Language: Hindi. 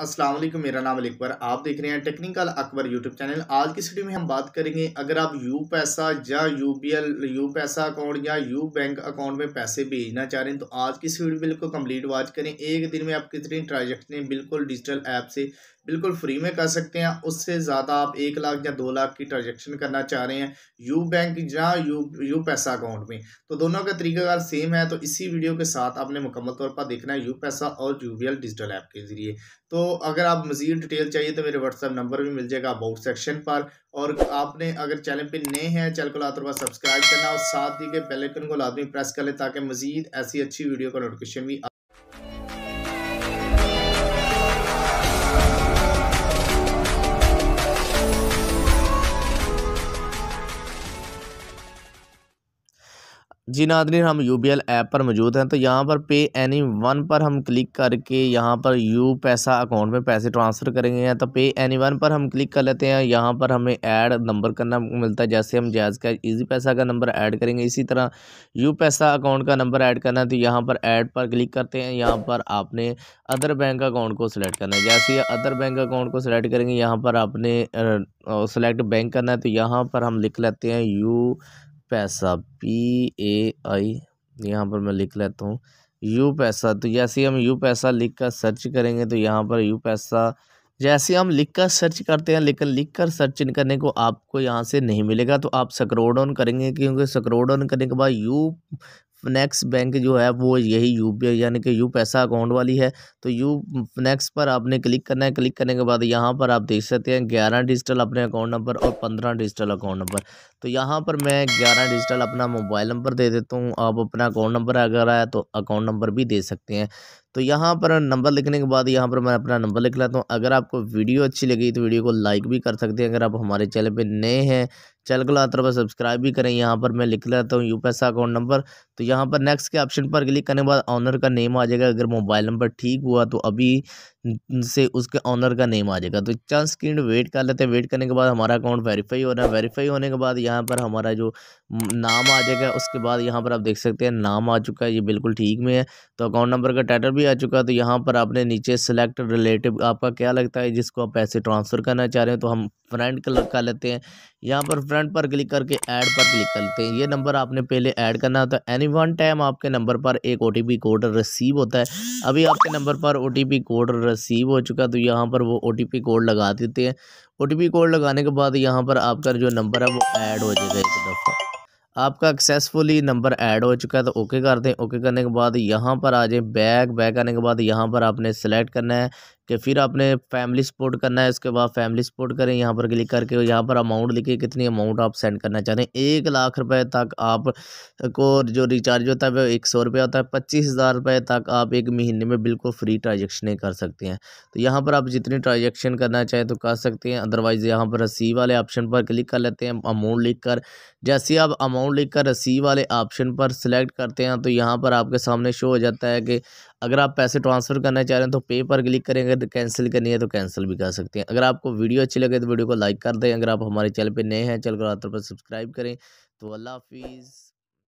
अस्सलाम वालेकुम मेरा नाम अली अकबर आप देख रहे हैं टेक्निकल अकबर यूट्यूब चैनल आज की वीडियो में हम बात करेंगे अगर आप यू पैसा या U B L U Paisa account या यू बैंक अकाउंट में पैसे भेजना चाह रहे हैं तो आज की वीडियो बिल्कुल कंप्लीट वाच करें एक दिन में आप कितनी ट्रांजेक्शन बिल्कुल डिजिटल ऐप से बिल्कुल फ्री में कर सकते हैं उससे ज़्यादा आप एक लाख या दो लाख की ट्रांजेक्शन करना चाह रहे हैं यू बैंक या यू यू पैसा अकाउंट में तो दोनों का तरीकाकार सेम है तो इसी वीडियो के साथ आपने मुकम्मल तौर पर देखना है यू पैसा और U B L digital app के ज़रिए तो तो अगर आप मज़ीद डिटेल चाहिए तो मेरे व्हाट्सअप नंबर भी मिल जाएगा अबाउट सेक्शन पर और आपने अगर चैनल पे नए हैं चैनल को लातरबा सब्सक्राइब करना और साथ ही के बेलकन को लादमी प्रेस कर लें ताकि मज़ीद ऐसी अच्छी वीडियो का नोटिफिकेशन भी जी नादरीन हम यू ऐप पर मौजूद हैं तो यहाँ पर पे एनी वन पर हम क्लिक करके यहाँ पर यू पैसा अकाउंट में पैसे ट्रांसफ़र करेंगे या तो पे एनी वन पर हम क्लिक कर लेते हैं यहाँ पर हमें ऐड नंबर करना मिलता है जैसे हम जायज़ का इजी पैसा का नंबर ऐड करेंगे इसी तरह यू पैसा अकाउंट का नंबर ऐड करना है तो यहाँ पर ऐड पर क्लिक करते हैं यहाँ पर आपने अदर बैंक अकाउंट को सिलेक्ट करना है जैसे अदर बैंक अकाउंट को सिलेक्ट करेंगे यहाँ पर आपने सेलेक्ट बैंक करना है तो यहाँ पर हम लिख लेते हैं यू पैसा पी ए आई यहाँ पर मैं लिख लेता हूँ यू पैसा तो जैसे हम यू पैसा लिख कर सर्च करेंगे तो यहाँ पर यू पैसा जैसे हम लिख कर सर्च करते हैं लेकिन लिख कर सर्च इन करने को आपको यहाँ से नहीं मिलेगा तो आप स्क्रोल डाउन करेंगे क्योंकि स्क्रोल डाउन करने के बाद यू फनेक्स बैंक जो है वो यही यू यानी कि यू पैसा अकाउंट वाली है तो यू फनेक्स पर आपने क्लिक करना है क्लिक करने के बाद यहाँ पर आप देख सकते हैं ग्यारह डिजिटल अपने अकाउंट नंबर और पंद्रह डिजिटल अकाउंट नंबर तो यहाँ पर मैं ग्यारह डिजिटल अपना मोबाइल नंबर दे देता हूँ आप अपना अकाउंट नंबर अगर आया तो अकाउंट नंबर भी दे सकते हैं तो यहाँ पर नंबर लिखने के बाद यहाँ पर मैं अपना नंबर लिख लेता हूँ अगर आपको वीडियो अच्छी लगी तो वीडियो को लाइक भी कर सकते हैं अगर आप हमारे चैनल पर नए हैं चैनल को लाते पर सब्सक्राइब भी करें यहाँ पर मैं लिख लेता हूँ यूपीएस अकाउंट नंबर तो यहाँ पर नेक्स्ट के ऑप्शन पर क्लिक करने के बाद ऑनर का नेम आ जाएगा अगर मोबाइल नंबर ठीक हुआ तो अभी से उसके ऑनर का नेम आ जाएगा तो चंद सेकेंड वेट कर लेते हैं वेट करने के बाद हमारा अकाउंट वेरीफाई हो रहा है वेरीफाई होने के बाद यहाँ पर हमारा जो नाम आ जाएगा उसके बाद यहाँ पर आप देख सकते हैं नाम आ चुका है ये बिल्कुल ठीक में है तो अकाउंट नंबर का टाइटल भी आ चुका है तो यहाँ पर आपने नीचे सेलेक्ट रिलेटिव आपका क्या लगता है जिसको आप पैसे ट्रांसफ़र करना चाह रहे हैं तो हम फ्रेंड क्लिक कर लेते हैं यहाँ पर फ्रेंड पर क्लिक करके ऐड पर क्लिक कर लेते हैं ये नंबर आपने पहले ऐड करना होता है एनी वन टाइम आपके नंबर पर एक ओ कोड रिसीव होता है अभी आपके नंबर पर ओ कोड रिसीव हो चुका तो यहाँ पर वो ओ कोड लगा देते हैं ओ कोड लगाने के बाद यहाँ पर आपका जो नंबर है वो ऐड हो जाएगा एक दफ़ा आपका सक्सेसफुली नंबर ऐड हो चुका है तो ओके कर दें ओके करने के बाद यहाँ पर आ जाए बैग बैग आने के बाद यहाँ पर आपने सेलेक्ट करना है कि फिर आपने फैमिली सपोर्ट करना है इसके बाद फैमिली सपोर्ट करें यहाँ पर क्लिक करके यहाँ पर अमाउंट लिखे कितनी अमाउंट आप सेंड करना चाहते हैं एक लाख रुपए तक आप को जो रिचार्ज होता है वो एक सौ रुपये होता है पच्चीस हज़ार रुपये तक आप एक महीने में बिल्कुल फ्री ट्रांजेक्शन कर सकते हैं तो यहाँ पर आप जितनी ट्रांजेक्शन करना चाहें तो कर सकते हैं अदरवाइज़ यहाँ पर रसीव वाले ऑप्शन पर क्लिक कर लेते हैं अमाउंट लिख कर जैसे आप अमाउंट लिख कर रसीव वाले ऑप्शन पर सिलेक्ट करते हैं तो यहाँ पर आपके सामने शो हो जाता है कि अगर आप पैसे ट्रांसफ़र करना चाह रहे हैं तो पे पर क्लिक करें अगर कैंसिल करनी है तो कैंसिल भी कर सकते हैं अगर आपको वीडियो अच्छी लगे तो वीडियो को लाइक कर दें अगर आप हमारे चैनल पर नए हैं चैनल को रात पर सब्सक्राइब करें तो अल्लाह हाफिज़